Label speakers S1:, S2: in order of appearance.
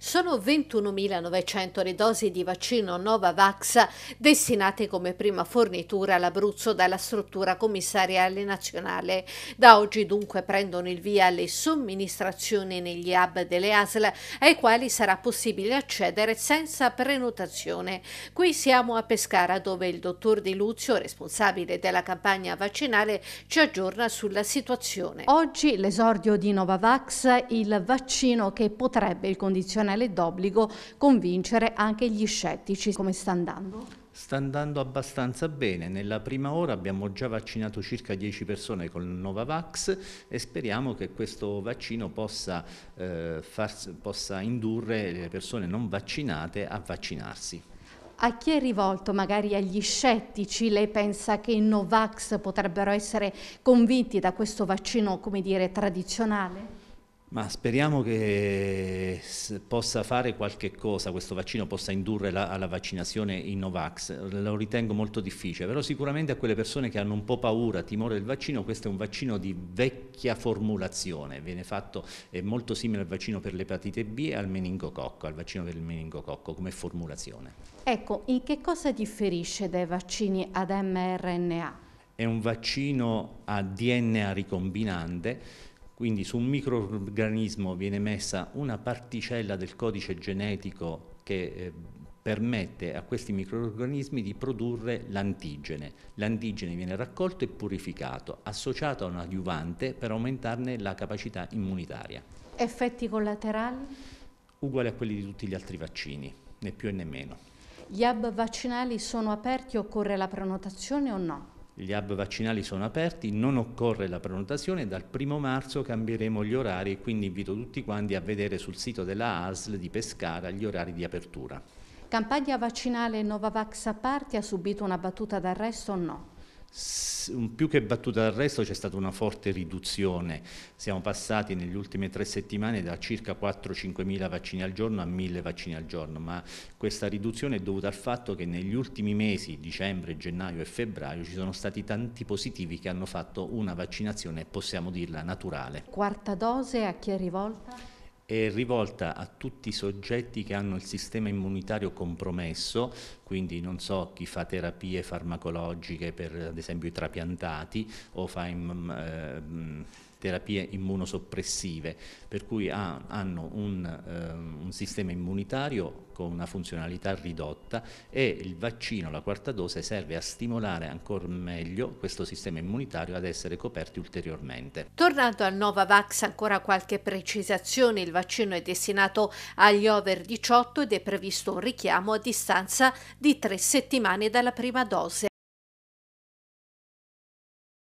S1: Sono 21.900 le dosi di vaccino Novavax destinate come prima fornitura all'Abruzzo dalla struttura commissariale nazionale. Da oggi dunque prendono il via le somministrazioni negli hub delle ASL ai quali sarà possibile accedere senza prenotazione. Qui siamo a Pescara dove il dottor Di Luzio, responsabile della campagna vaccinale, ci aggiorna sulla situazione. Oggi l'esordio di Novavax, il vaccino che potrebbe il condizionare costituzionale d'obbligo convincere anche gli scettici. Come sta andando?
S2: Sta andando abbastanza bene, nella prima ora abbiamo già vaccinato circa 10 persone con il Novavax e speriamo che questo vaccino possa, eh, far, possa indurre le persone non vaccinate a vaccinarsi.
S1: A chi è rivolto, magari agli scettici, lei pensa che i Novax potrebbero essere convinti da questo vaccino, come dire, tradizionale?
S2: Ma speriamo che possa fare qualche cosa, questo vaccino possa indurre la, alla vaccinazione in Novax, lo ritengo molto difficile, però sicuramente a quelle persone che hanno un po' paura, timore del vaccino, questo è un vaccino di vecchia formulazione, viene fatto, è molto simile al vaccino per l'epatite B e al meningococco, al vaccino per il meningococco come formulazione.
S1: Ecco, in che cosa differisce dai vaccini ad mRNA?
S2: È un vaccino a DNA ricombinante, quindi su un microorganismo viene messa una particella del codice genetico che eh, permette a questi microorganismi di produrre l'antigene. L'antigene viene raccolto e purificato, associato a un adiuvante per aumentarne la capacità immunitaria.
S1: Effetti collaterali?
S2: Uguali a quelli di tutti gli altri vaccini, né più né meno.
S1: Gli hub vaccinali sono aperti, occorre la prenotazione o no?
S2: gli hub vaccinali sono aperti, non occorre la prenotazione, dal primo marzo cambieremo gli orari e quindi invito tutti quanti a vedere sul sito della ASL di Pescara gli orari di apertura.
S1: Campagna vaccinale Novavax a parte ha subito una battuta d'arresto o no?
S2: più che battuta d'arresto c'è stata una forte riduzione, siamo passati negli ultimi tre settimane da circa 4-5 mila vaccini al giorno a 1000 vaccini al giorno, ma questa riduzione è dovuta al fatto che negli ultimi mesi, dicembre, gennaio e febbraio, ci sono stati tanti positivi che hanno fatto una vaccinazione, possiamo dirla, naturale.
S1: Quarta dose a chi è rivolta?
S2: è rivolta a tutti i soggetti che hanno il sistema immunitario compromesso, quindi non so chi fa terapie farmacologiche per ad esempio i trapiantati o fa in, mm, eh, terapie immunosoppressive, per cui ha, hanno un, eh, un sistema immunitario con una funzionalità ridotta e il vaccino, la quarta dose, serve a stimolare ancora meglio questo sistema immunitario ad essere coperti ulteriormente.
S1: Tornando al Novavax, ancora qualche precisazione. Il vaccino è destinato agli over 18 ed è previsto un richiamo a distanza di tre settimane dalla prima dose.